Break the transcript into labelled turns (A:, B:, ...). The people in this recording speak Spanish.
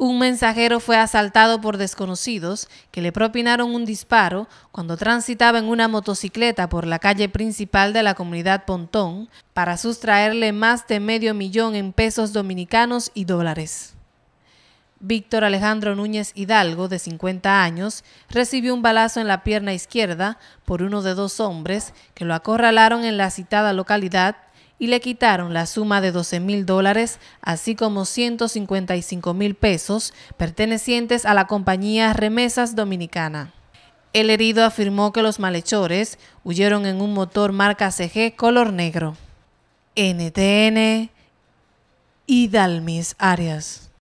A: Un mensajero fue asaltado por desconocidos que le propinaron un disparo cuando transitaba en una motocicleta por la calle principal de la comunidad Pontón para sustraerle más de medio millón en pesos dominicanos y dólares. Víctor Alejandro Núñez Hidalgo, de 50 años, recibió un balazo en la pierna izquierda por uno de dos hombres que lo acorralaron en la citada localidad y le quitaron la suma de 12 mil dólares, así como 155 mil pesos pertenecientes a la compañía Remesas Dominicana. El herido afirmó que los malhechores huyeron en un motor marca CG color negro. NTN y Dalmis Arias.